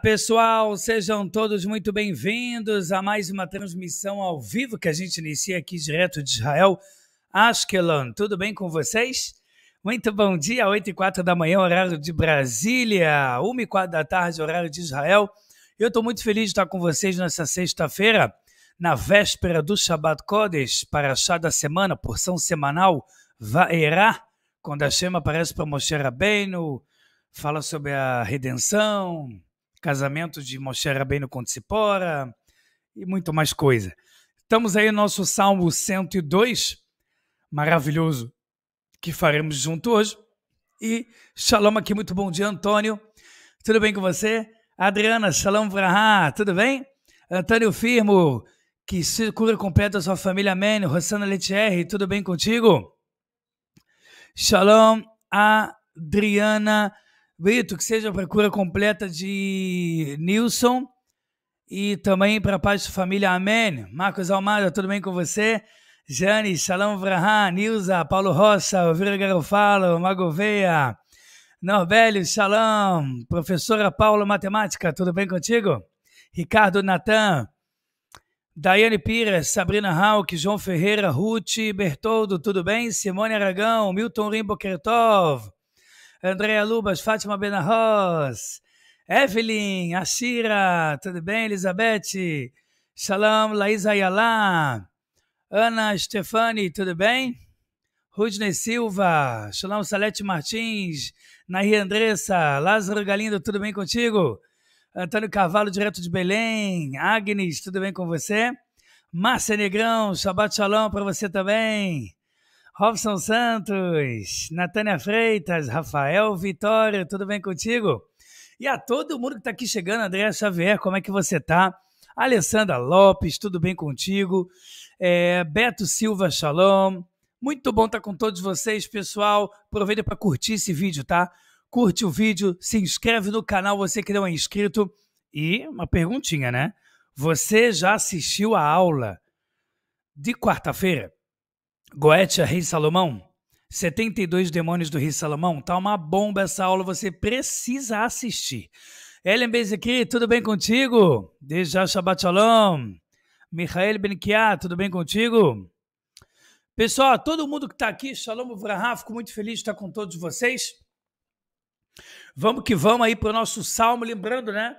pessoal, sejam todos muito bem-vindos a mais uma transmissão ao vivo que a gente inicia aqui direto de Israel, Ashkelon. Tudo bem com vocês? Muito bom dia, 8 e 4 da manhã, horário de Brasília, 1 e 4 da tarde, horário de Israel. Eu estou muito feliz de estar com vocês nessa sexta-feira, na véspera do Shabbat Kodesh, para a da semana, porção semanal, Vaerá, quando a Shema aparece para Moshe Rabbeinu, fala sobre a redenção, casamento de Moshe Rabbeinu com Tzipora e muito mais coisa. Estamos aí no nosso Salmo 102, maravilhoso, que faremos junto hoje. E shalom aqui, muito bom dia, Antônio. Tudo bem com você? Adriana, shalom vraha, tudo bem? Antônio Firmo, que se cura completa a sua família, amém. Rosana Letierre, tudo bem contigo? Shalom, Adriana. Brito, que seja a procura completa de Nilson e também para a paz da família, amém. Marcos Almada, tudo bem com você? Jane, Shalom Vrahan, Nilza, Paulo Roça, Ovira Garofalo, Magoveia, Norbélio, Shalom, professora Paula Matemática, tudo bem contigo? Ricardo Natan, Daiane Pires, Sabrina Hauck, João Ferreira, Ruth Bertoldo, tudo bem? Simone Aragão, Milton Rimbo Kertov, Andréa Lubas, Fátima Benarroz, Evelyn, Ashira, tudo bem, Elizabeth? Shalom, Laís Ayala, Ana Stefani, tudo bem? Rudney Silva, Shalom Salete Martins, Nair Andressa, Lázaro Galindo, tudo bem contigo? Antônio Carvalho, direto de Belém, Agnes, tudo bem com você? Márcia Negrão, Shabbat Shalom para você também. Robson Santos, Natânia Freitas, Rafael Vitória, tudo bem contigo? E a todo mundo que está aqui chegando, André Xavier, como é que você está? Alessandra Lopes, tudo bem contigo? É, Beto Silva, shalom. Muito bom estar tá com todos vocês, pessoal. Aproveita para curtir esse vídeo, tá? Curte o vídeo, se inscreve no canal, você que não é inscrito. E uma perguntinha, né? Você já assistiu a aula de quarta-feira? Goetia, Rei Salomão, 72 Demônios do Rei Salomão, tá uma bomba essa aula, você precisa assistir. Ellen Bezekri, tudo bem contigo? Desde Shabbat Shalom. Michael Benkiá, tudo bem contigo? Pessoal, todo mundo que está aqui, Shalom Vrahá, fico muito feliz de estar com todos vocês. Vamos que vamos aí para o nosso salmo, lembrando, né?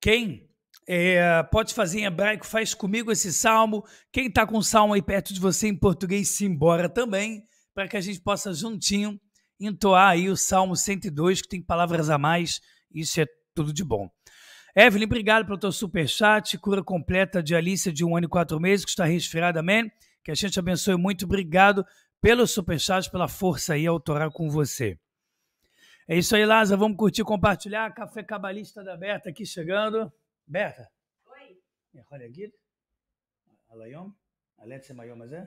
Quem é, pode fazer em hebraico, faz comigo esse salmo. Quem está com o salmo aí perto de você em português, se embora também, para que a gente possa juntinho entoar aí o salmo 102, que tem palavras a mais. Isso é tudo de bom. Evelyn, obrigado pelo teu superchat. Cura completa de Alice de um ano e quatro meses, que está resfriada, amém? Que a gente abençoe muito. Obrigado pelo superchat, pela força aí autoral com você. É isso aí, Laza. Vamos curtir, compartilhar. Café Cabalista da Berta aqui chegando. ברטה. אוי. אני יכול להגיד? על היום? על עצם היום הזה?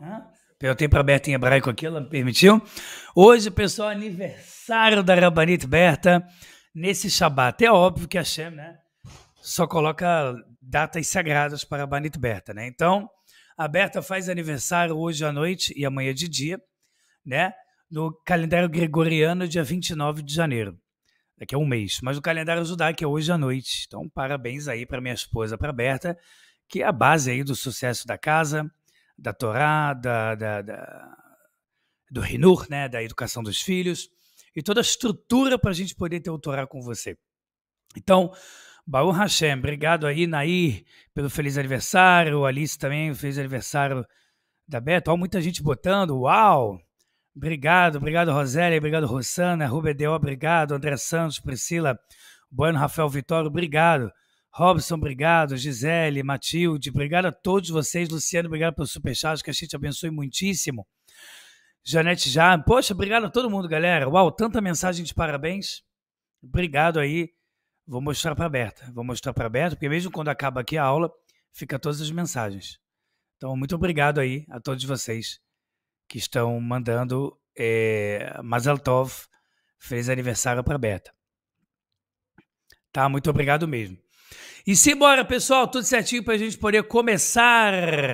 Ah. Perguntei tá. para a Berta em hebraico aqui, ela me permitiu. Hoje, pessoal, é aniversário da Rabanit Berta, nesse Shabat. É óbvio que a Shem, né, só coloca datas sagradas para a Rabanit Berta, né? Então, a Berta faz aniversário hoje à noite e amanhã de dia, né? No calendário gregoriano, dia 29 de janeiro daqui é a é um mês. Mas o calendário judaico é hoje à noite. Então, parabéns aí para minha esposa, para Berta, que é a base aí do sucesso da casa, da Torá, da, da, da do rinur, né, da educação dos filhos e toda a estrutura para a gente poder ter o Torá com você. Então, Baú Hashem, obrigado aí, Nair, pelo feliz aniversário. Alice também, feliz aniversário da Beto. Ó, muita gente botando, uau! Obrigado, obrigado, Rosélia, obrigado, Rossana, Rubem Deó, obrigado, André Santos, Priscila, Bueno, Rafael Vitório, obrigado. Robson, obrigado. Gisele, Matilde, obrigado a todos vocês. Luciano, obrigado pelo superchat, que a gente abençoe muitíssimo. Janete já, poxa, obrigado a todo mundo, galera. Uau, tanta mensagem de parabéns. Obrigado aí. Vou mostrar para a Berta. Vou mostrar para a Berta, porque mesmo quando acaba aqui a aula, fica todas as mensagens. Então, muito obrigado aí a todos vocês que estão mandando é, Mazaltov fez aniversário para Beta. Tá, muito obrigado mesmo. E simbora, pessoal, tudo certinho para a gente poder começar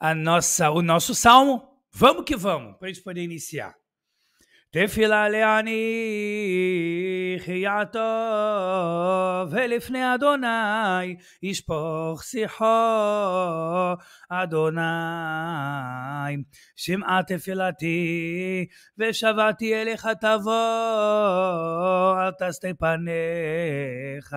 a nossa, o nosso salmo. Vamos que vamos, para a gente poder iniciar. תפילה לעני חייתו ולפני אדוני ישפוך שיחו אדוני שמעה תפילתי ושבתי אליך תבוא אל תסטה פניך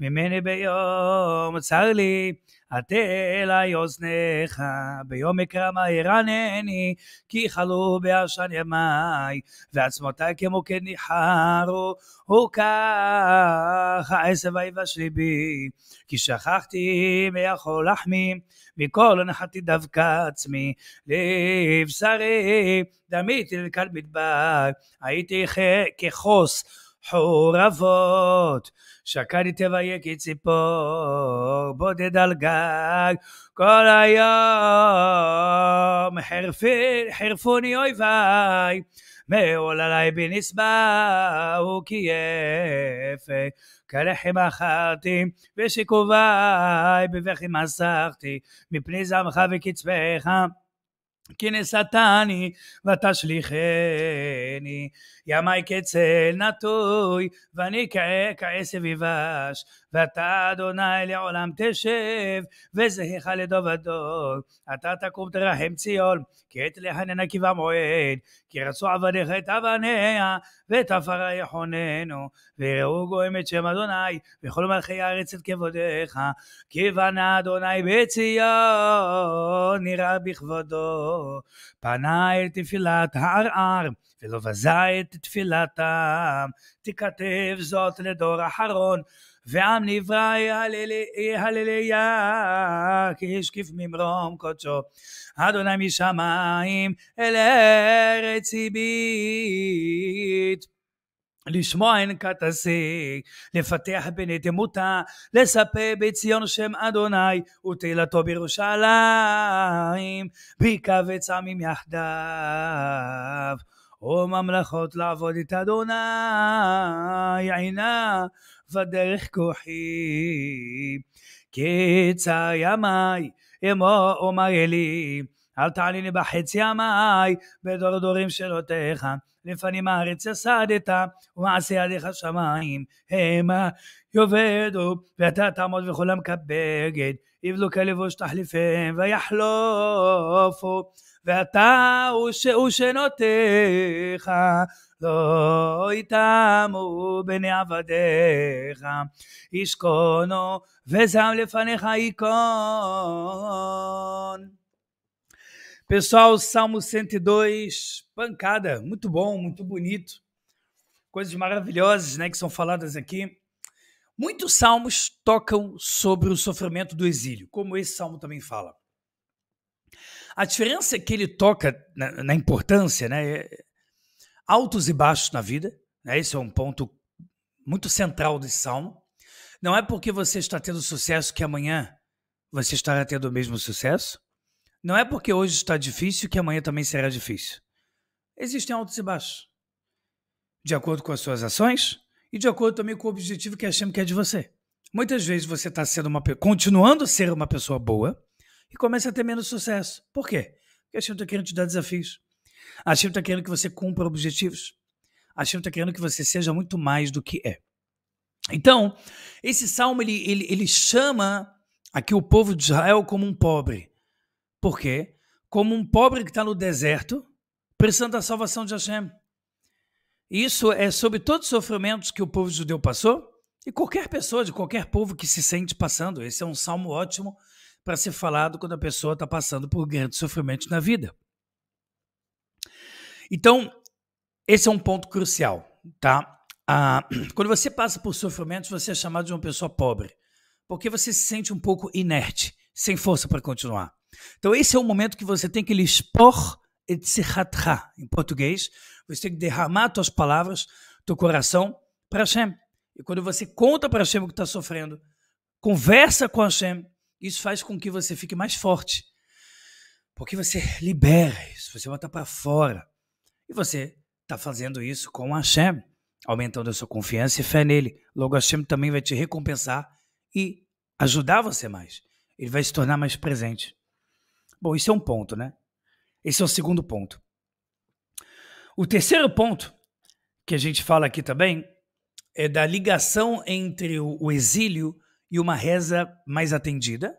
ממני ביום צר לי עטה אלי אוזניך, ביום אקרמה ירענני כי חלו בעשן ימי ועצמותי כמוקד כן ניחרו, וכך העשב היבש ליבי, כי שכחתי יכול לחמי, מכל הנחתי דווקא עצמי, לבשרי דמיתי לקל מדבר, הייתי כחוס. חורבות. שקדי תבייקי ציפור, בודד על גג, כל היום חרפי, חרפוני אויביי, מעול עלי בנסבאו כי יפה, כלחם אכלתי ושיקוביי, בבכי מסכתי, מפני זמך וקצפך. כי נשאתני ותשליכני, ימי כצל נטוי, ואני כעשב יבש, ואתה אדוני לעולם תשב, וזהיך לדוב אדון אתה תקום תרחם ציון, כי עת לחננה כי מועד כי רצו עבדיך את אבניה, ואת עפרה יחוננו, ויראו גויים את שם אדוני, וכל מלכי הארץ את כבודיך, כי בנה אדוני בציון, נראה בכבודו, פנה אל תפילת הערער. ולא בזה את תפילתם, תכתב זאת לדור אחרון, ועם נברא הלליה, כי השקיף ממרום קודשו. אדוני משמיים אל ארץ הביט. לשמוע אין כתעשי, לפתח בנדימותה, לספר בציון שם אדוני, ותהילתו בירושלים, ביקבץ עמים יחדיו. וממלכות לעבוד את אדוני, עינה ודרך כוחי. קיצה ימי אמו אומר לי, אל תעליני בחץ ימי בדור דורים שלותיך. לפנים הארץ יסדת, ומעשי ידיך שמיים, המה יאבדו, ואתה תעמוד וכולם כבגד, יבלו כלבוש תחליפיהם, ויחלופו. ואתה ושנותיך לא יתמו בני עבדיך, ישכונו וזם לפניך ייכון. Pessoal, Salmo 102, pancada, muito bom, muito bonito. Coisas maravilhosas, né, que são faladas aqui. Muitos salmos tocam sobre o sofrimento do exílio, como esse salmo também fala. A diferença é que ele toca na, na importância, né? É, altos e baixos na vida, né? Esse é um ponto muito central desse salmo. Não é porque você está tendo sucesso que amanhã você estará tendo o mesmo sucesso. Não é porque hoje está difícil que amanhã também será difícil. Existem altos e baixos, de acordo com as suas ações e de acordo também com o objetivo que achamos que é de você. Muitas vezes você está sendo uma continuando a ser uma pessoa boa, e começa a ter menos sucesso. Por quê? Porque a China está querendo te dar desafios. A China está querendo que você cumpra objetivos. A China está querendo que você seja muito mais do que é. Então, esse salmo ele, ele, ele chama aqui o povo de Israel como um pobre. Por quê? Como um pobre que está no deserto, precisando da salvação de Hashem. Isso é sobre todos os sofrimentos que o povo judeu passou e qualquer pessoa de qualquer povo que se sente passando. Esse é um salmo ótimo para ser falado quando a pessoa está passando por grandes sofrimentos na vida. Então, esse é um ponto crucial, tá? Ah, quando você passa por sofrimentos, você é chamado de uma pessoa pobre, porque você se sente um pouco inerte, sem força para continuar. Então, esse é o momento que você tem que lhe expor et siratra, em português. Você tem que derramar suas palavras, teu coração, para Hashem. E quando você conta para Hashem o que está sofrendo, conversa com Hashem, isso faz com que você fique mais forte. Porque você libera isso, você bota para fora. E você está fazendo isso com Hashem, aumentando a sua confiança e fé nele. Logo, Hashem também vai te recompensar e ajudar você mais. Ele vai se tornar mais presente. Bom, isso é um ponto, né? Esse é o segundo ponto. O terceiro ponto que a gente fala aqui também é da ligação entre o exílio e uma reza mais atendida.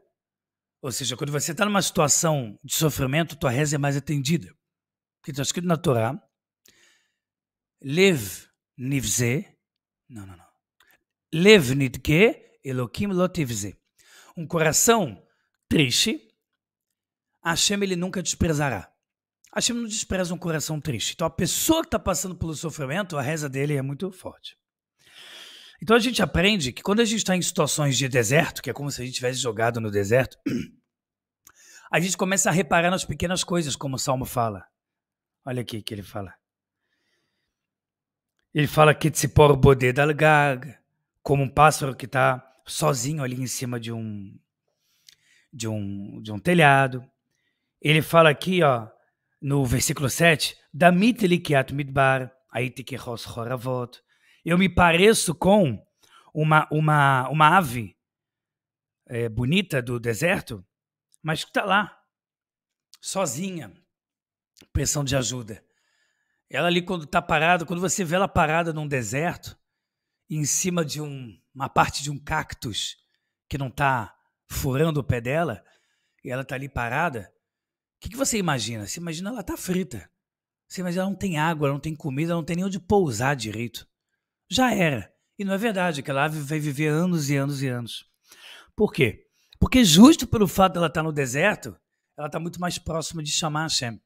Ou seja, quando você está numa situação de sofrimento, tua reza é mais atendida. Porque está escrito na Torá, Lev nivze, não, não, não. Lev nitke elokim lotivze. Um coração triste, Hashem ele nunca desprezará. Hashem não despreza um coração triste. Então a pessoa que está passando pelo sofrimento, a reza dele é muito forte. Então a gente aprende que quando a gente está em situações de deserto, que é como se a gente tivesse jogado no deserto, a gente começa a reparar nas pequenas coisas, como o Salmo fala. Olha aqui que ele fala. Ele fala que Tzipor Bodê Dalgag, como um pássaro que está sozinho ali em cima de um, de um, de um telhado. Ele fala aqui, ó, no versículo 7, Damit Likiat Midbar, Aitike Ros Horavot, eu me pareço com uma, uma, uma ave é, bonita do deserto, mas que está lá, sozinha, pressão de ajuda. Ela ali, quando está parada, quando você vê ela parada num deserto, em cima de um, uma parte de um cactus que não está furando o pé dela, e ela está ali parada, o que, que, você imagina? Você imagina ela está frita. Você imagina ela não tem água, ela não tem comida, ela não tem nem onde pousar direito já era. E não é verdade, que ela vai viver anos e anos e anos. Por quê? Porque justo pelo fato dela de tá estar no deserto, ela está muito mais próxima de chamar Hashem.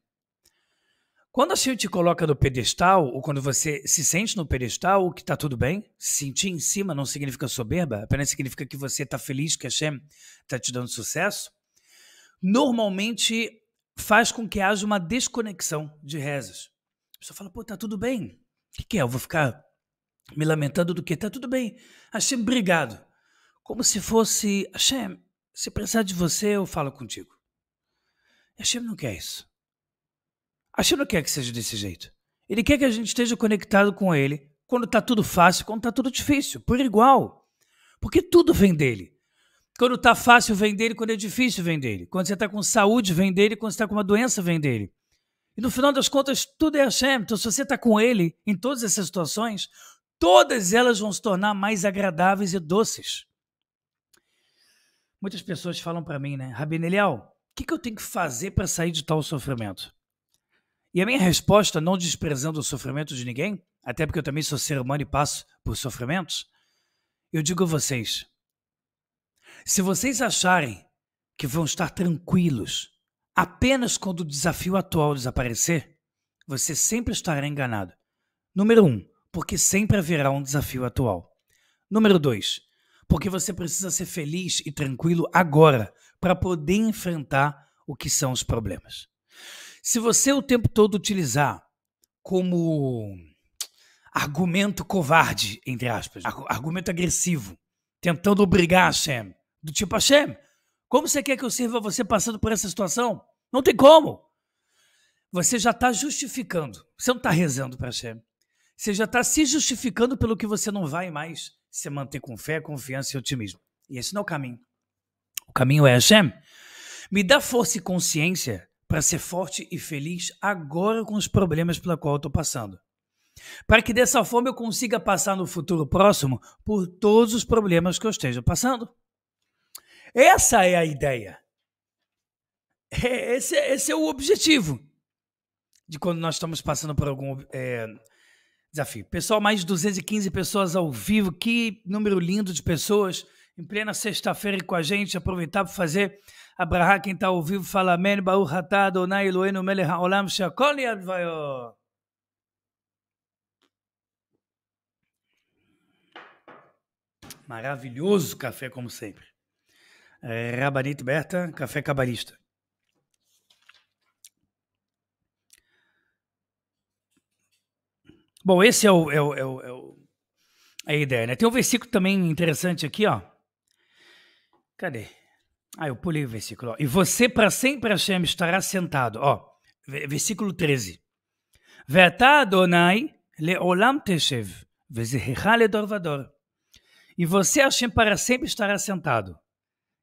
Quando a Shem te coloca no pedestal, ou quando você se sente no pedestal, o que está tudo bem, se sentir em cima não significa soberba, apenas significa que você está feliz, que Hashem está te dando sucesso, normalmente faz com que haja uma desconexão de rezas. A pessoa fala, pô, tá tudo bem. O que, que é? Eu vou ficar me lamentando do que tá tudo bem. Hashem, obrigado. Como se fosse, Hashem, se precisar de você, eu falo contigo. Hashem não quer isso. Hashem não quer que seja desse jeito. Ele quer que a gente esteja conectado com Ele quando está tudo fácil, quando está tudo difícil, por igual. Porque tudo vem dele. Quando está fácil, vem dele. Quando é difícil, vem dele. Quando você está com saúde, vem dele. Quando você está com uma doença, vem dele. E no final das contas, tudo é Hashem. Então, se você está com ele em todas essas situações, todas elas vão se tornar mais agradáveis e doces. Muitas pessoas falam para mim, né? Rabinelial, o que, que eu tenho que fazer para sair de tal sofrimento? E a minha resposta, não desprezando o sofrimento de ninguém, até porque eu também sou ser humano e passo por sofrimentos, eu digo a vocês: se vocês acharem que vão estar tranquilos apenas quando o desafio atual desaparecer, você sempre estará enganado. Número um, porque sempre haverá um desafio atual. Número 2, porque você precisa ser feliz e tranquilo agora para poder enfrentar o que são os problemas. Se você o tempo todo utilizar como argumento covarde, entre aspas, argumento agressivo, tentando obrigar a Shem, do tipo, Hashem, como você quer que eu sirva você passando por essa situação? Não tem como. Você já está justificando. Você não está rezando para Hashem. Você já está se justificando pelo que você não vai mais se manter com fé, confiança e otimismo. E esse não é o caminho. O caminho é Hashem. Me dá força e consciência para ser forte e feliz agora com os problemas pela qual eu estou passando. Para que dessa forma eu consiga passar no futuro próximo por todos os problemas que eu esteja passando. Essa é a ideia. É, esse, é, esse é o objetivo de quando nós estamos passando por algum. É, desafio. Pessoal, mais de 215 pessoas ao vivo. Que número lindo de pessoas em plena sexta-feira com a gente. Aproveitar para fazer abrahar quem está ao vivo. Fala amém. Baú Hatá, Adonai Eloheinu Melech Haolam Shakol Yad Maravilhoso café, como sempre. Eh, Rabanito Berta, café cabalista. Bom, esse é, é o, é o, é o, é a ideia, né? Tem um versículo também interessante aqui, ó. Cadê? Ah, eu pulei o versículo. Ó. E você para sempre, Hashem, estará sentado. Ó, versículo 13. Ve'ata Adonai leolam teshev, vezehecha ledorvador. E você, Hashem, para sempre estará sentado.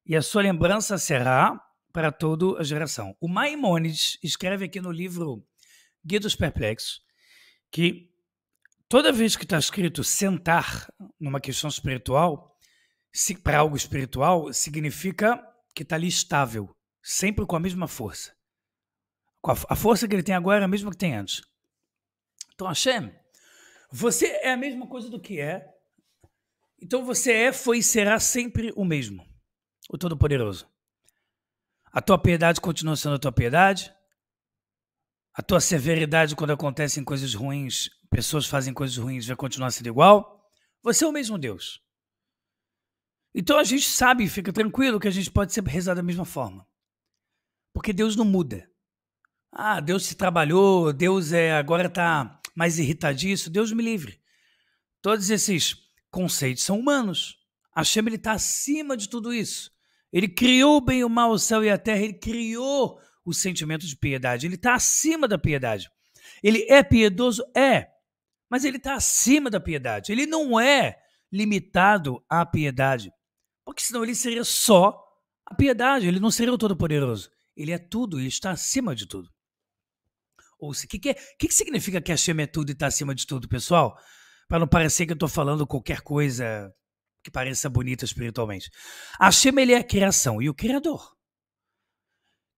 E a sua lembrança será para toda a geração. O Maimonides escreve aqui no livro Guia dos Perplexos que Toda vez que está escrito sentar numa questão espiritual, para algo espiritual, significa que está ali estável, sempre com a mesma força. A força que ele tem agora é a mesma que tem antes. Então, Hashem, você é a mesma coisa do que é. Então, você é, foi e será sempre o mesmo, o Todo-Poderoso. A tua piedade continua sendo a tua piedade, a tua severidade quando acontecem coisas ruins, pessoas fazem coisas ruins, vai continuar sendo igual? Você é o mesmo Deus. Então a gente sabe, fica tranquilo que a gente pode sempre rezar da mesma forma. Porque Deus não muda. Ah, Deus se trabalhou, Deus é agora está mais irritadíssimo, Deus me livre. Todos esses conceitos são humanos. ele está acima de tudo isso. Ele criou o bem e o mal, o céu e a terra, ele criou o sentimento de piedade. Ele está acima da piedade. Ele é piedoso? É. Mas ele está acima da piedade. Ele não é limitado à piedade. Porque senão ele seria só a piedade. Ele não seria o Todo-Poderoso. Ele é tudo e está acima de tudo. Ou o que, que, é, que, que significa que é tudo e está acima de tudo, pessoal? Para não parecer que eu estou falando qualquer coisa que pareça bonita espiritualmente. Hashem, ele é a criação e o Criador.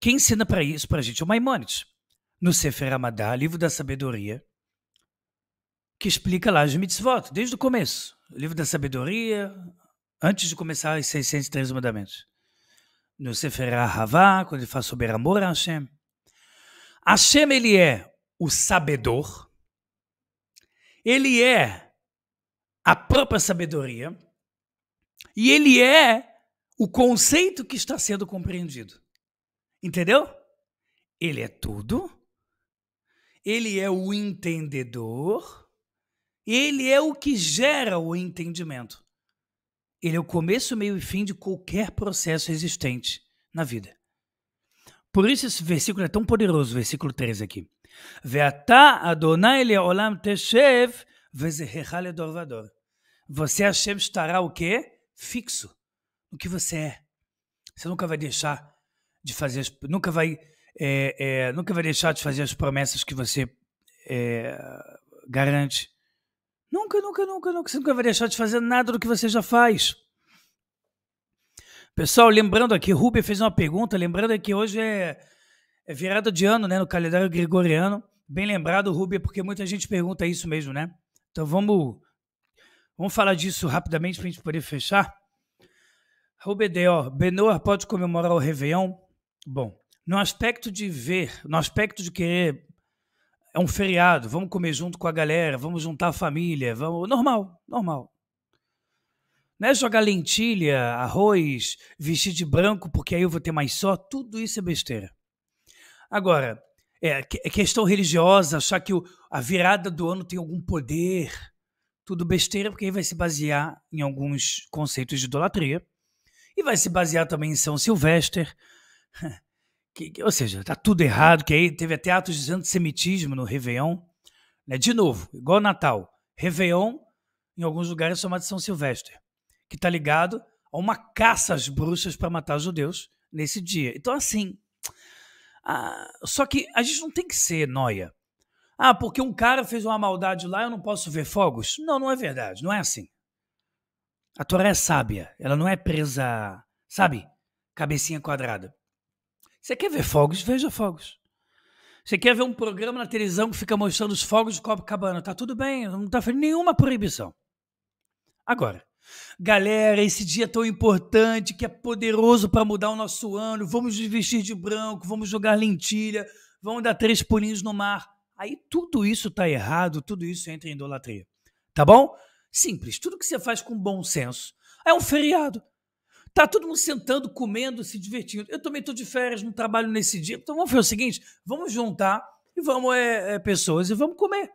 Quem ensina para isso para a gente é o Maimonides, no Sefer Amadá, livro da sabedoria, que explica lá as mitzvot, desde o começo. O livro da sabedoria, antes de começar os 603 mandamentos. No Sefer Ahavá, quando ele fala sobre amor a Hashem. Hashem, ele é o sabedor, ele é a própria sabedoria, e ele é o conceito que está sendo compreendido. Entendeu? Ele é tudo. Ele é o entendedor. Ele é o que gera o entendimento. Ele é o começo, meio e fim de qualquer processo existente na vida. Por isso esse versículo é tão poderoso, versículo 13 aqui. Veatá Adonai leolam teshev vezehecha ledorvador. Você, Hashem, estará o quê? Fixo O que você é. Você nunca vai deixar de fazer, nunca vai, é, é, nunca vai deixar de fazer as promessas que você é, garante. Nunca, nunca, nunca, nunca. Você nunca vai deixar de fazer nada do que você já faz. Pessoal, lembrando aqui, Rubia fez uma pergunta, lembrando que hoje é, é virada de ano, né, no calendário gregoriano. Bem lembrado, Rubia, porque muita gente pergunta isso mesmo, né? Então vamos, vamos falar disso rapidamente para a gente poder fechar. Rubia ó, Benoa pode comemorar o Réveillon? Bom, no aspecto de ver, no aspecto de querer, é um feriado, vamos comer junto com a galera, vamos juntar a família, vamos. Normal, normal. Não é jogar lentilha, arroz, vestir de branco porque aí eu vou ter mais só, tudo isso é besteira. Agora, é, é questão religiosa, achar que o, a virada do ano tem algum poder, tudo besteira, porque aí vai se basear em alguns conceitos de idolatria e vai se basear também em São Silvestre, que, ou seja, está tudo errado, que aí teve até atos de antissemitismo no Réveillon. Né? De novo, igual Natal. Réveillon, em alguns lugares, é chamado de São Silvestre, que está ligado a uma caça às bruxas para matar judeus nesse dia. Então, assim. Ah, só que a gente não tem que ser noia. Ah, porque um cara fez uma maldade lá, eu não posso ver fogos? Não, não é verdade. Não é assim. A Torá é sábia. Ela não é presa, sabe? Cabecinha quadrada. Você quer ver fogos? Veja fogos. Você quer ver um programa na televisão que fica mostrando os fogos de Copacabana? Tá tudo bem, não tá fazendo nenhuma proibição. Agora, galera, esse dia é tão importante que é poderoso para mudar o nosso ano, vamos nos vestir de branco, vamos jogar lentilha, vamos dar três pulinhos no mar. Aí tudo isso tá errado, tudo isso entra em idolatria. Tá bom? Simples, tudo que você faz com bom senso. É um feriado. Tá todo mundo sentando, comendo, se divertindo. Eu também estou de férias, não trabalho nesse dia. Então vamos fazer o seguinte: vamos juntar e vamos é, é, pessoas e vamos comer.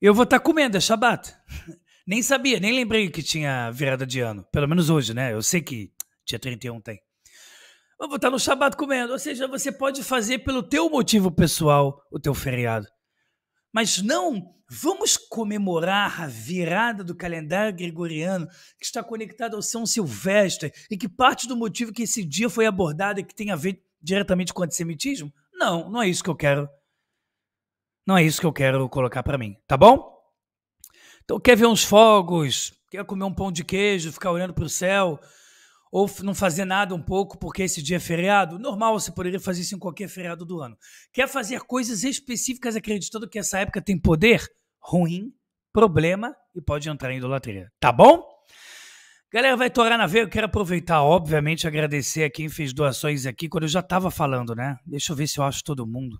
Eu vou estar tá comendo, é Shabat. Nem sabia, nem lembrei que tinha virada de ano. Pelo menos hoje, né? Eu sei que dia 31 tem. Eu vou estar tá no Shabat comendo. Ou seja, você pode fazer pelo teu motivo pessoal o teu feriado. Mas não vamos comemorar a virada do calendário gregoriano que está conectado ao São Silvestre e que parte do motivo que esse dia foi abordado e que tem a ver diretamente com o antissemitismo? Não, não é isso que eu quero. Não é isso que eu quero colocar para mim, tá bom? Então quer ver uns fogos, quer comer um pão de queijo, ficar olhando para o céu, ou não fazer nada um pouco porque esse dia é feriado. Normal, você poderia fazer isso em qualquer feriado do ano. Quer fazer coisas específicas acreditando que essa época tem poder? Ruim, problema e pode entrar em idolatria. Tá bom? Galera, vai torar na veia. Eu quero aproveitar, obviamente, agradecer a quem fez doações aqui quando eu já estava falando, né? Deixa eu ver se eu acho todo mundo.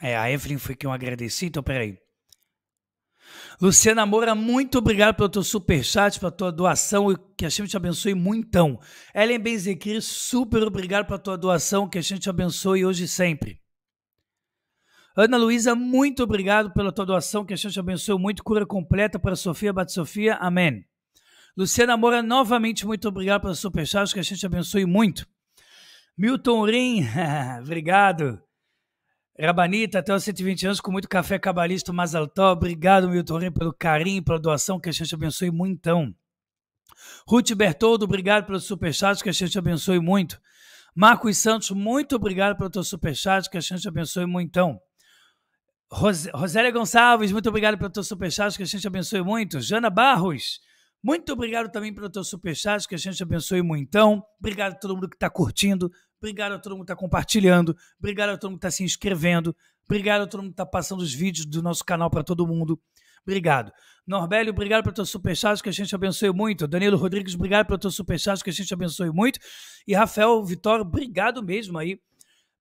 É, a Evelyn foi quem eu agradeci, então peraí. Luciana Moura, muito obrigado pelo teu superchat, pela tua doação que a gente te abençoe muitão. Ellen Benzequir, super obrigado pela tua doação, que a gente te abençoe hoje e sempre. Ana Luísa, muito obrigado pela tua doação, que a gente te abençoe muito. Cura completa para Sofia Bate Sofia, amém. Luciana Moura, novamente muito obrigado pelo superchat, que a gente te abençoe muito. Milton Rim, obrigado. Rabanita, até os 120 anos, com muito café cabalista, Mazaltó. Obrigado, Milton Rey, pelo carinho, pela doação, que a gente abençoe muito. Ruth Bertoldo, obrigado pelo superchat, que a gente abençoe muito. Marcos Santos, muito obrigado pelo teu superchat, que a gente abençoe muito Rosélia Gonçalves, muito obrigado pelo teu superchat, que a gente abençoe muito. Jana Barros, muito obrigado também pelo teu superchat, que a gente abençoe muitão. Obrigado a todo mundo que está curtindo. Obrigado a todo mundo que está compartilhando. Obrigado a todo mundo que está se inscrevendo. Obrigado a todo mundo que está passando os vídeos do nosso canal para todo mundo. Obrigado. Norbélio, obrigado pelo teu superchat, que a gente abençoe muito. Danilo Rodrigues, obrigado pelo teu superchat, que a gente abençoe muito. E Rafael Vitório, obrigado mesmo aí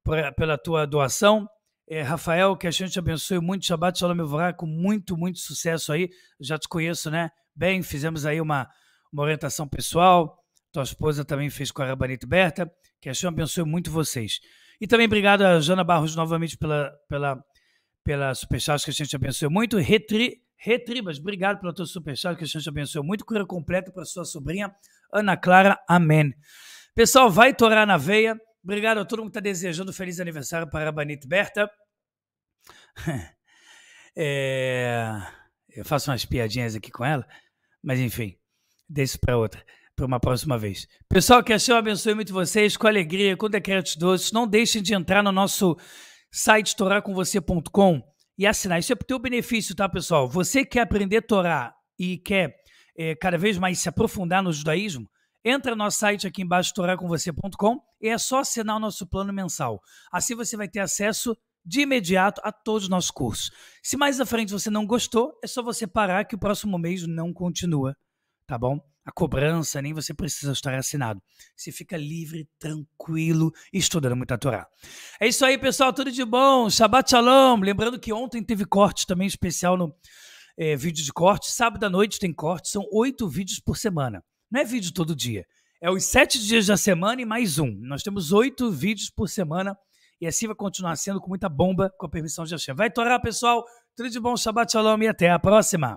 pra, pela tua doação. É, Rafael, que a gente abençoe muito. Shabbat Shalom Evorá, com muito, muito sucesso aí. Já te conheço, né? Bem, fizemos aí uma, uma orientação pessoal. Tua esposa também fez com a Rabanito Berta. Que a gente abençoe muito vocês. E também obrigado a Jana Barros novamente pela, pela, pela superchat, que a gente abençoe muito. Retri, Retribas, obrigado pela tua superchat, que a gente abençoe muito. Cura completa para sua sobrinha, Ana Clara. Amém. Pessoal, vai torar na veia. Obrigado a todo mundo que está desejando feliz aniversário para a Rabanit Berta. É, eu faço umas piadinhas aqui com ela, mas enfim, deixo para outra, para uma próxima vez. Pessoal, que a Senhor abençoe muito vocês, com alegria, com decretos doces. Não deixem de entrar no nosso site torarcomvocê.com e assinar. Isso é para o teu benefício, tá, pessoal? Você quer aprender Torá e quer é, cada vez mais se aprofundar no judaísmo, Entra no nosso site aqui embaixo, torarcomvocê.com, e é só assinar o nosso plano mensal. Assim você vai ter acesso de imediato a todos os nossos cursos. Se mais à frente você não gostou, é só você parar que o próximo mês não continua, tá bom? A cobrança, nem você precisa estar assinado. Você fica livre, tranquilo, estudando muito a Torá. É isso aí, pessoal. Tudo de bom. Shabbat Shalom. Lembrando que ontem teve corte também especial no é, vídeo de corte. Sábado à noite tem corte. São oito vídeos por semana. Não é vídeo todo dia. É os sete dias da semana e mais um. Nós temos oito vídeos por semana e assim vai continuar sendo com muita bomba, com a permissão de Hashem. Vai torar, pessoal. Tudo de bom, Shabbat Shalom e até a próxima.